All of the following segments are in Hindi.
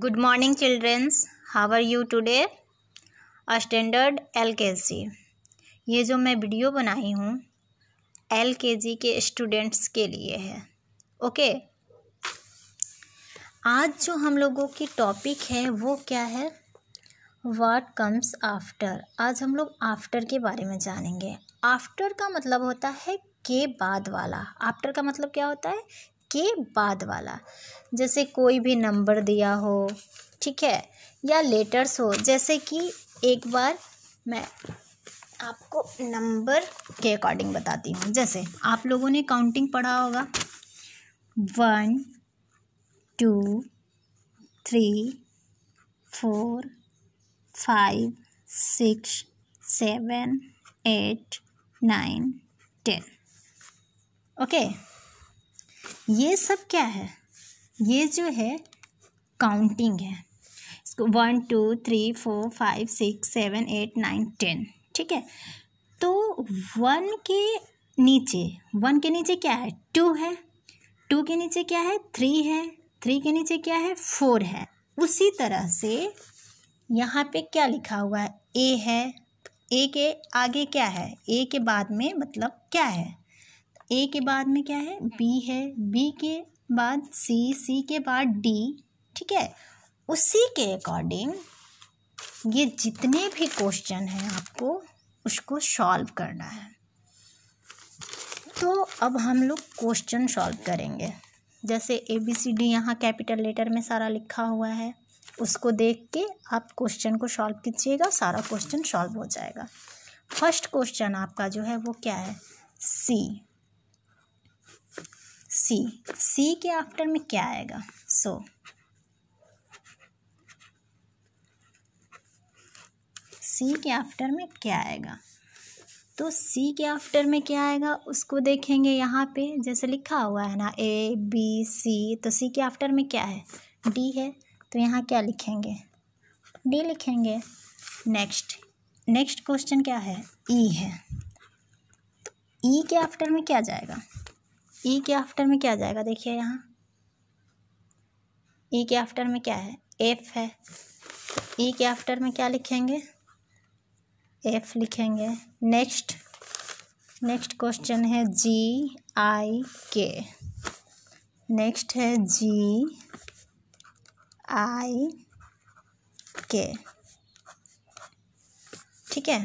morning childrens how are you you today L K G ये जो मैं वीडियो बनाई हूँ एल के जी के स्टूडेंट्स के लिए है ओके आज जो हम लोगों की टॉपिक है वो क्या है वाट कम्स आफ्टर आज हम लोग आफ्टर के बारे में जानेंगे आफ्टर का मतलब होता है के बाद वाला आफ्टर का मतलब क्या होता है के बाद वाला जैसे कोई भी नंबर दिया हो ठीक है या लेटर्स हो जैसे कि एक बार मैं आपको नंबर के अकॉर्डिंग बताती हूँ जैसे आप लोगों ने काउंटिंग पढ़ा होगा one two three four five six seven eight nine ten okay ये सब क्या है ये जो है काउंटिंग है इसको one two three four five six seven eight nine ten ठीक है तो वन के नीचे वन के नीचे क्या है टू है टू के नीचे क्या है थ्री है थ्री के नीचे क्या है फोर है उसी तरह से यहाँ पे क्या लिखा हुआ है ए है ए के आगे क्या है ए के बाद में मतलब क्या है ए के बाद में क्या है बी है बी के बाद सी सी के बाद डी ठीक है उसी के अकॉर्डिंग ये जितने भी क्वेश्चन हैं आपको उसको सॉल्व करना है तो अब हम लोग क्वेश्चन सॉल्व करेंगे जैसे ए बी सी डी यहाँ कैपिटल लेटर में सारा लिखा हुआ है उसको देख के आप क्वेश्चन को सॉल्व कीजिएगा सारा क्वेश्चन सॉल्व हो जाएगा फर्स्ट क्वेश्चन आपका जो है वो क्या है सी सी सी के आफ्टर में क्या आएगा सो सी के आफ्टर में क्या आएगा तो सी के आफ्टर में क्या आएगा उसको देखेंगे यहाँ पे जैसे लिखा हुआ है ना ए बी सी तो सी के आफ्टर में क्या है डी है तो यहाँ क्या लिखेंगे डी लिखेंगे नेक्स्ट नेक्स्ट क्वेश्चन क्या है ई e है तो ई e के आफ्टर में क्या जाएगा ई e के आफ्टर में क्या जाएगा देखिए यहाँ ई e के आफ्टर में क्या है एफ है ई e के आफ्टर में क्या लिखेंगे एफ लिखेंगे नेक्स्ट नेक्स्ट क्वेश्चन है जी आई के नेक्स्ट है जी आई के ठीक है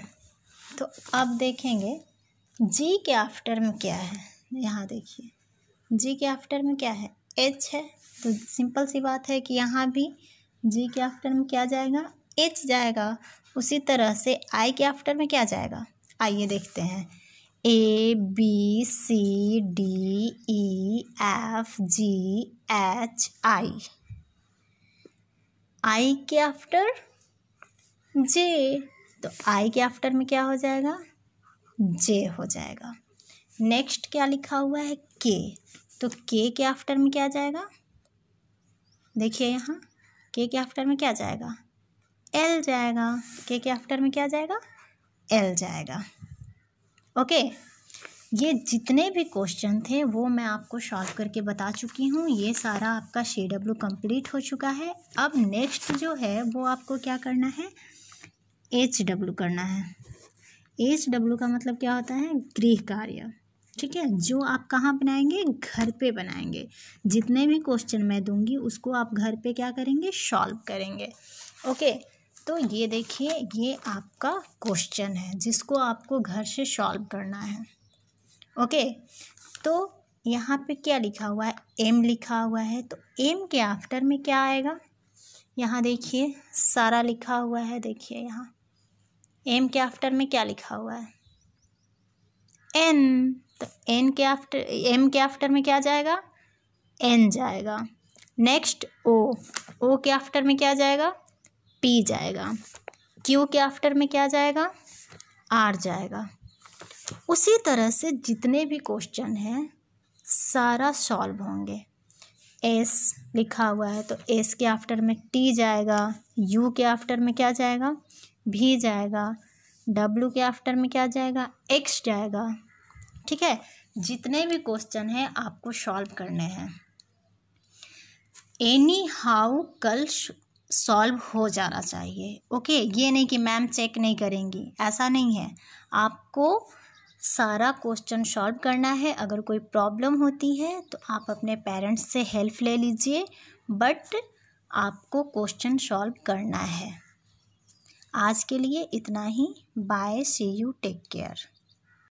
तो अब देखेंगे जी के आफ्टर में क्या है यहाँ देखिए जी के आफ्टर में क्या है एच है तो सिंपल सी बात है कि यहाँ भी जी के आफ्टर में क्या जाएगा एच जाएगा उसी तरह से आई के आफ्टर में क्या जाएगा आइए देखते हैं A B C D E F G H I I K after जे तो आई के आफ्टर में क्या हो जाएगा जे हो जाएगा नेक्स्ट क्या लिखा हुआ है तो के तो के के आफ्टर में क्या जाएगा देखिए यहाँ के के आफ्टर में क्या जाएगा एल जाएगा के के आफ्टर में क्या जाएगा एल जाएगा ओके ये जितने भी क्वेश्चन थे वो मैं आपको सॉल्व करके बता चुकी हूँ ये सारा आपका सी डब्ल्यू कम्प्लीट हो चुका है अब नेक्स्ट जो है वो आपको क्या करना है एच डब्ल्यू करना है एच डब्ल्यू का मतलब क्या होता है गृह कार्य ठीक है जो आप कहाँ बनाएंगे घर पे बनाएंगे जितने भी क्वेश्चन मैं दूंगी उसको आप घर पे क्या करेंगे सॉल्व करेंगे ओके तो ये देखिए ये आपका क्वेश्चन है जिसको आपको घर से सॉल्व करना है ओके तो यहाँ पे क्या लिखा हुआ है एम लिखा हुआ है तो एम के आफ्टर में क्या आएगा यहाँ देखिए सारा लिखा हुआ है देखिए यहाँ एम के आफ्टर में क्या लिखा हुआ है एन तो एन के आफ्टर एम के आफ्टर में क्या जाएगा एन जाएगा नेक्स्ट ओ ओ के आफ्टर में क्या जाएगा पी जाएगा क्यू के आफ्टर में क्या जाएगा आर जाएगा उसी तरह से जितने भी क्वेश्चन हैं सारा सॉल्व होंगे एस लिखा हुआ है तो एस के आफ्टर में टी जाएगा यू के आफ्टर में क्या जाएगा भी जाएगा डब्लू के आफ्टर में क्या जाएगा एक्स जाएगा ठीक है जितने भी क्वेश्चन हैं आपको सॉल्व करने हैं एनी हाउ कल सॉल्व हो जाना चाहिए ओके ये नहीं कि मैम चेक नहीं करेंगी ऐसा नहीं है आपको सारा क्वेश्चन सॉल्व करना है अगर कोई प्रॉब्लम होती है तो आप अपने पेरेंट्स से हेल्प ले लीजिए बट आपको क्वेश्चन सॉल्व करना है आज के लिए इतना ही bye see you take care